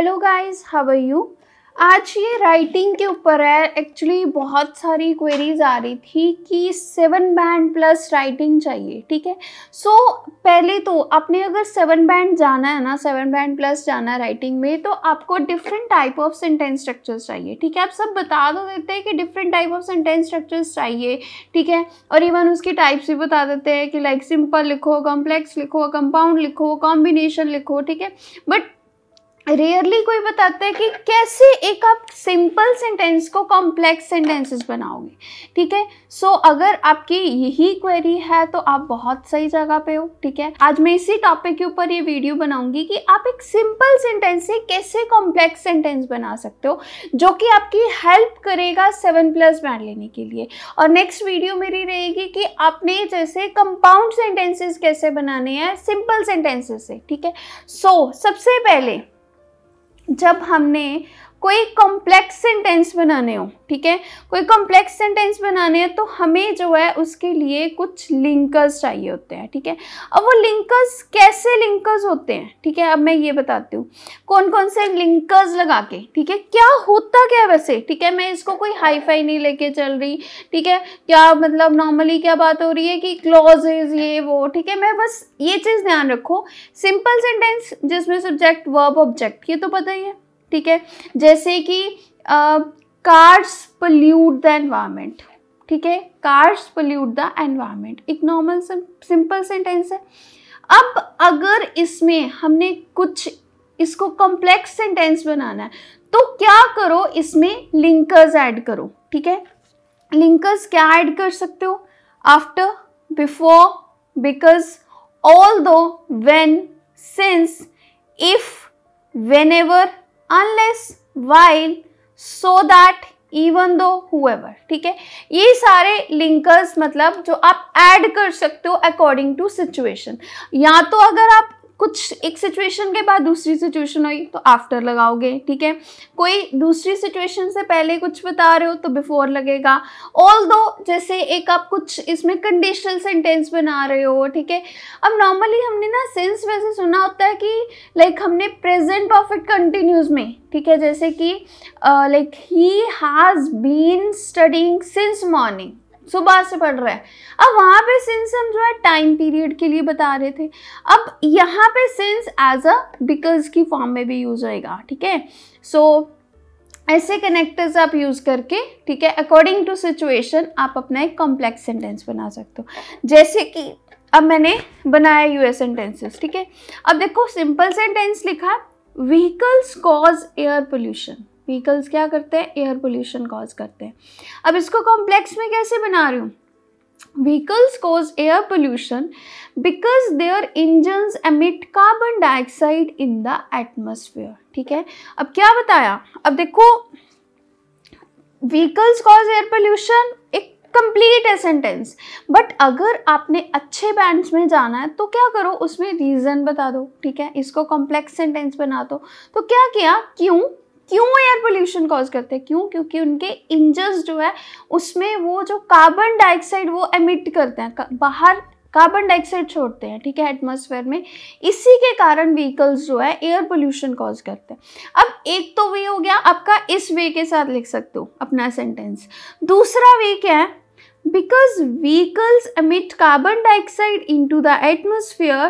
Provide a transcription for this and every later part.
Hello guys how are you आज ये writing के ऊपर है एक्चुअली बहुत सारी क्वेरीज आ रही थी कि सेवन बैंड प्लस राइटिंग चाहिए ठीक है सो so, पहले तो आपने अगर सेवन बैंड जाना है ना सेवन बैंड प्लस जाना है राइटिंग में तो आपको different type of sentence structures चाहिए ठीक है आप सब बता दो तो देते हैं कि different type of sentence structures चाहिए ठीक है और इवन उसकी टाइप्स भी बता देते हैं कि लाइक सिंपल लिखो कॉम्प्लेक्स लिखो कंपाउंड लिखो कॉम्बिनेशन लिखो ठीक है बट रेयरली कोई बताता है कि कैसे एक आप सिंपल सेंटेंस को कॉम्प्लेक्स सेंटेंसेस बनाओगे ठीक है सो so, अगर आपकी यही क्वेरी है तो आप बहुत सही जगह पे हो ठीक है आज मैं इसी टॉपिक के ऊपर ये वीडियो बनाऊंगी कि आप एक सिंपल सेंटेंस से कैसे कॉम्प्लेक्स सेंटेंस बना सकते हो जो कि आपकी हेल्प करेगा सेवन प्लस बैंड लेने के लिए और नेक्स्ट वीडियो मेरी रहेगी कि आपने जैसे कंपाउंड सेंटेंसेस कैसे बनाने हैं सिंपल सेंटेंसेस से ठीक है सो so, सबसे पहले जब हमने कोई कॉम्प्लेक्स सेंटेंस बनाने हो ठीक है कोई कॉम्प्लेक्स सेंटेंस बनाने हैं तो हमें जो है उसके लिए कुछ लिंकर्स चाहिए होते हैं ठीक है अब वो लिंकर्स कैसे लिंकर्स होते हैं ठीक है अब मैं ये बताती हूँ कौन कौन से लिंकर्स लगा के ठीक है क्या होता क्या है वैसे ठीक है मैं इसको कोई हाईफाई नहीं लेके चल रही ठीक है क्या मतलब नॉर्मली क्या बात हो रही है कि क्लॉजेज ये वो ठीक है मैं बस ये चीज़ ध्यान रखो सिंपल सेंटेंस जिसमें सब्जेक्ट वर्ब ऑब्जेक्ट ये तो पता ही है ठीक है जैसे कि कार्स पोल्यूट द एनवायरमेंट ठीक है कार्स पोल्यूट द एनवायरमेंट एक नॉर्मल सिंपल सेंटेंस है अब अगर इसमें हमने कुछ इसको कॉम्प्लेक्स सेंटेंस बनाना है तो क्या करो इसमें लिंकर्स ऐड करो ठीक है लिंकर्स क्या ऐड कर सकते हो after before because although when since if whenever unless while so that even though however ठीक है ये सारे लिंकर्स मतलब जो आप ऐड कर सकते हो अकॉर्डिंग टू सिचुएशन या तो अगर आप कुछ एक सिचुएशन के बाद दूसरी सिचुएशन हुई तो आफ्टर लगाओगे ठीक है कोई दूसरी सिचुएशन से पहले कुछ बता रहे हो तो बिफोर लगेगा ऑल दो जैसे एक आप कुछ इसमें कंडीशनल सेंटेंस बना रहे हो ठीक है अब नॉर्मली हमने ना सेंस वैसे सुना होता है कि लाइक हमने प्रेजेंट परफेक्ट कंटिन्यूज में ठीक है जैसे कि like he has been studying since morning सुबह से पढ़ रहा है अब वहाँ पे सिंस हम जो है टाइम पीरियड के लिए बता रहे थे अब यहाँ पे सिंस एज अ बिकॉज की फॉर्म में भी यूज होएगा ठीक है सो ऐसे कनेक्टर्स आप यूज़ करके ठीक है अकॉर्डिंग टू सिचुएशन आप अपना एक कॉम्प्लेक्स सेंटेंस बना सकते हो जैसे कि अब मैंने बनाया यूएस सेंटेंसेस ठीक है अब देखो सिंपल सेंटेंस लिखा vehicles cause air pollution vehicles क्या करते हैं एयर पोल्यूशन कॉज करते हैं अब इसको कॉम्प्लेक्स में कैसे बना रही हूँ vehicles cause air pollution because their engine emit carbon dioxide in the atmosphere ठीक है अब क्या बताया अब देखो व्हीकल्स कॉज एयर पोल्यूशन एक कंप्लीट है सेंटेंस बट अगर आपने अच्छे बैंड में जाना है तो क्या करो उसमें रीज़न बता दो ठीक है इसको कॉम्प्लेक्स सेंटेंस बना दो तो क्या किया क्यों क्यों एयर पोल्यूशन कॉज करते हैं क्यों क्योंकि उनके इंजर्स जो है उसमें वो जो कार्बन डाइऑक्साइड वो एमिट करते हैं बाहर कार्बन डाइऑक्साइड छोड़ते हैं ठीक है एटमॉस्फेयर में इसी के कारण व्हीकल्स जो है एयर पोल्यूशन कॉज करते हैं अब एक तो वे हो गया आपका इस वे के साथ लिख सकते हो अपना सेंटेंस दूसरा वे क्या है because vehicles emit carbon dioxide into the atmosphere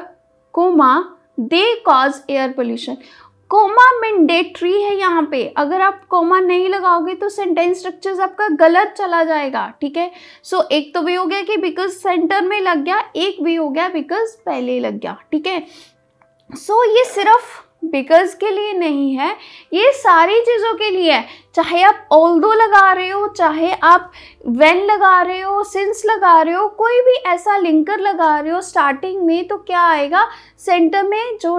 comma they cause air pollution comma mandatory है यहाँ पे अगर आप कोमा नहीं लगाओगे तो सेंटेंस स्ट्रक्चर्स आपका गलत चला जाएगा ठीक है सो so, एक तो भी हो गया कि बिकॉज सेंटर में लग गया एक भी हो गया बिकॉज पहले लग गया ठीक है सो so, ये सिर्फ बिकर्स के लिए नहीं है ये सारी चीज़ों के लिए है चाहे आप ऑल दो लगा रहे हो चाहे आप वेन लगा रहे हो सिंस लगा रहे हो कोई भी ऐसा लिंकर लगा रहे हो स्टार्टिंग में तो क्या आएगा सेंटर में जो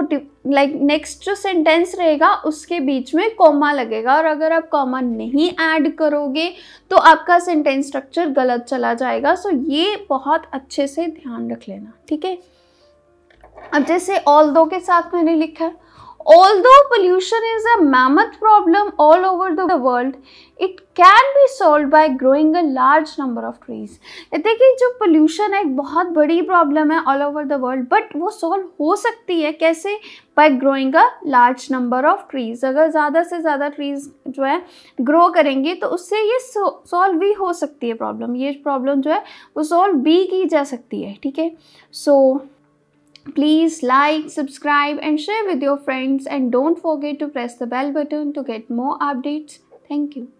लाइक नेक्स्ट जो सेंटेंस रहेगा उसके बीच में कॉमा लगेगा और अगर आप कॉमा नहीं ऐड करोगे तो आपका सेंटेंस स्ट्रक्चर गलत चला जाएगा सो ये बहुत अच्छे से ध्यान रख लेना ठीक है अब जैसे ऑल दो के साथ मैंने लिखा है Although pollution is a mammoth problem all over the world, it can be solved by growing a large number of trees. कहते हैं कि जो pollution है एक बहुत बड़ी problem है all over the world, but वो solve हो सकती है कैसे by growing a large number of trees. अगर ज़्यादा से ज़्यादा trees जो है grow करेंगे तो उससे ये solve भी हो सकती है problem. ये problem जो है वो solve भी की जा सकती है ठीक है So Please like, subscribe and share with your friends and don't forget to press the bell button to get more updates. Thank you.